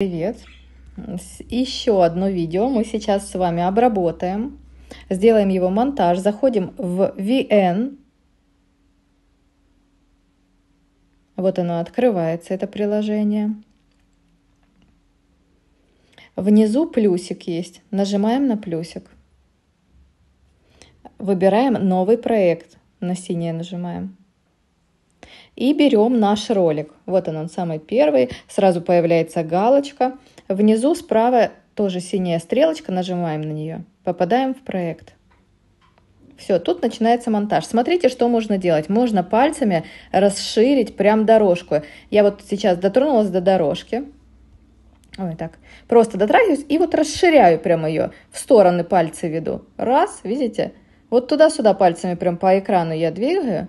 Привет! Еще одно видео мы сейчас с вами обработаем. Сделаем его монтаж. Заходим в VN. Вот оно открывается, это приложение. Внизу плюсик есть. Нажимаем на плюсик. Выбираем новый проект. На синее нажимаем и берем наш ролик. Вот он, он самый первый. Сразу появляется галочка. Внизу справа тоже синяя стрелочка, нажимаем на нее, попадаем в проект. Все, тут начинается монтаж. Смотрите, что можно делать. Можно пальцами расширить прям дорожку. Я вот сейчас дотронулась до дорожки. Ой, так. Просто дотрагиваюсь и вот расширяю прям ее. В стороны пальцы веду. Раз, видите? Вот туда-сюда пальцами прям по экрану я двигаю.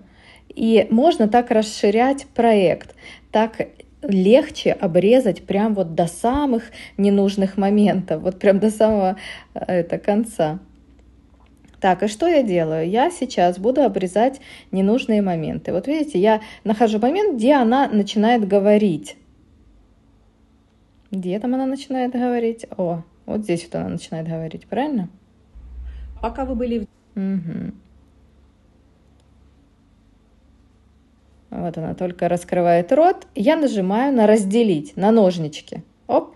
И можно так расширять проект, так легче обрезать прям вот до самых ненужных моментов, вот прям до самого э, это, конца. Так, и что я делаю? Я сейчас буду обрезать ненужные моменты. Вот видите, я нахожу момент, где она начинает говорить. Где там она начинает говорить? О, вот здесь вот она начинает говорить, правильно? Пока вы были... Угу. Вот она только раскрывает рот. Я нажимаю на «Разделить» на ножнички. Оп.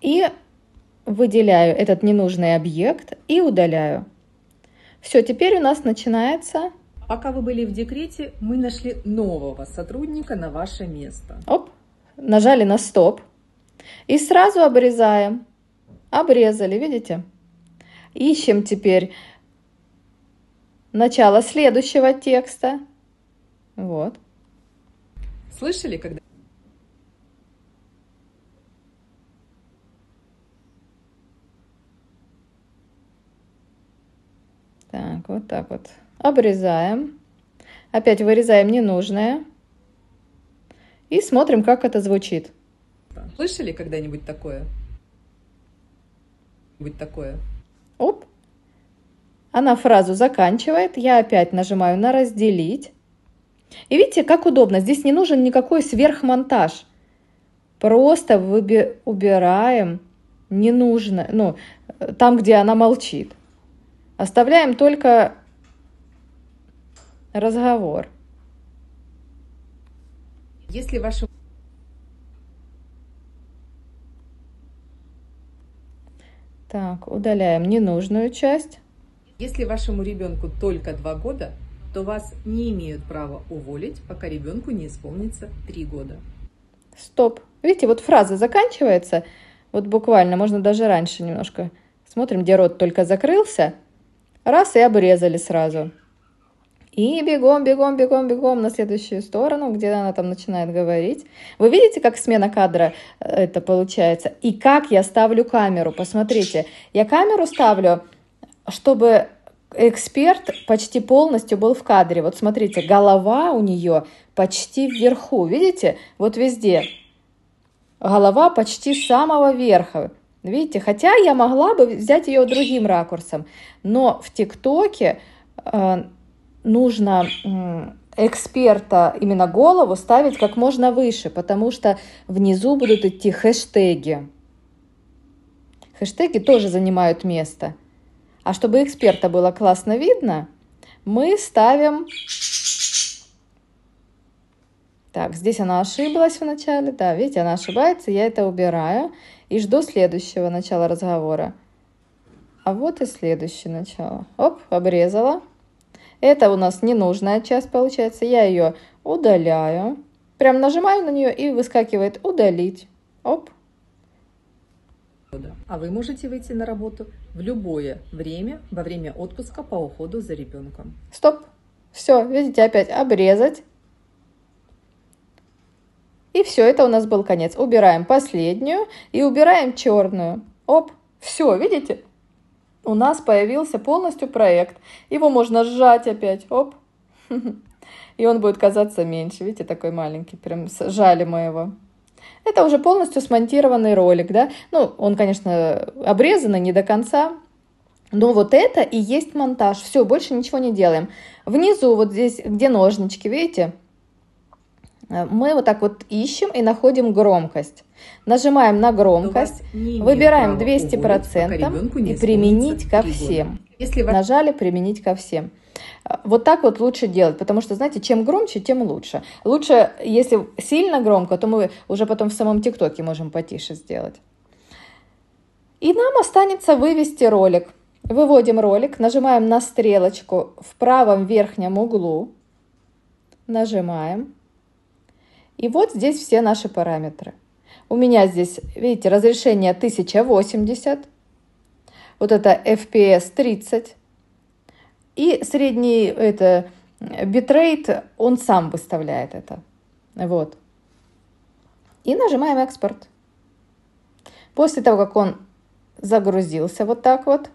И выделяю этот ненужный объект и удаляю. Все, теперь у нас начинается... Пока вы были в декрете, мы нашли нового сотрудника на ваше место. Оп. Нажали на «Стоп». И сразу обрезаем. Обрезали, видите? Ищем теперь начало следующего текста. Вот. Слышали, когда... Так, вот так вот. Обрезаем. Опять вырезаем ненужное. И смотрим, как это звучит. Слышали когда-нибудь такое? Будь такое. Оп. Она фразу заканчивает. Я опять нажимаю на «разделить». И видите, как удобно. Здесь не нужен никакой сверхмонтаж. Просто выби, убираем не нужно, ну, там, где она молчит. Оставляем только разговор. Если ваша Так, удаляем ненужную часть. Если вашему ребенку только два года, то вас не имеют права уволить, пока ребенку не исполнится 3 года. Стоп. Видите, вот фраза заканчивается, вот буквально, можно даже раньше немножко. Смотрим, где рот только закрылся, раз и обрезали сразу. И бегом, бегом, бегом, бегом на следующую сторону, где она там начинает говорить. Вы видите, как смена кадра э, это получается? И как я ставлю камеру? Посмотрите, я камеру ставлю, чтобы эксперт почти полностью был в кадре. Вот смотрите, голова у нее почти вверху, видите? Вот везде. Голова почти самого верха. Видите, хотя я могла бы взять ее другим ракурсом, но в ТикТоке э, нужно э, эксперта именно голову ставить как можно выше, потому что внизу будут идти хэштеги. Хэштеги тоже занимают место. А чтобы эксперта было классно видно, мы ставим... Так, здесь она ошиблась вначале, да, видите, она ошибается, я это убираю и жду следующего начала разговора. А вот и следующее начало. Оп, обрезала. Это у нас ненужная часть получается. Я ее удаляю. Прям нажимаю на нее и выскакивает «удалить». Оп, Господа. А вы можете выйти на работу в любое время во время отпуска по уходу за ребенком. Стоп! Все, видите, опять обрезать. И все, это у нас был конец. Убираем последнюю и убираем черную. Оп, все, видите? У нас появился полностью проект. Его можно сжать опять. Оп. И он будет казаться меньше. Видите, такой маленький. Прям сжали моего. его. Это уже полностью смонтированный ролик, да. Ну, он, конечно, обрезанный не до конца, но вот это и есть монтаж. Все, больше ничего не делаем. Внизу вот здесь, где ножнички, видите, э, мы вот так вот ищем и находим громкость. Нажимаем на громкость, ну, выбираем 200% угодить, и применить ко всем. Если Нажали «Применить ко всем». Вот так вот лучше делать, потому что, знаете, чем громче, тем лучше. Лучше, если сильно громко, то мы уже потом в самом ТикТоке можем потише сделать. И нам останется вывести ролик. Выводим ролик, нажимаем на стрелочку в правом верхнем углу, нажимаем. И вот здесь все наши параметры. У меня здесь, видите, разрешение 1080, вот это FPS 30, и средний это, битрейт, он сам выставляет это. Вот. И нажимаем экспорт. После того, как он загрузился вот так вот,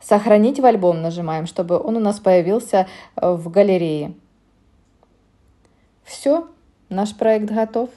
сохранить в альбом нажимаем, чтобы он у нас появился э, в галерее. Все, наш проект готов.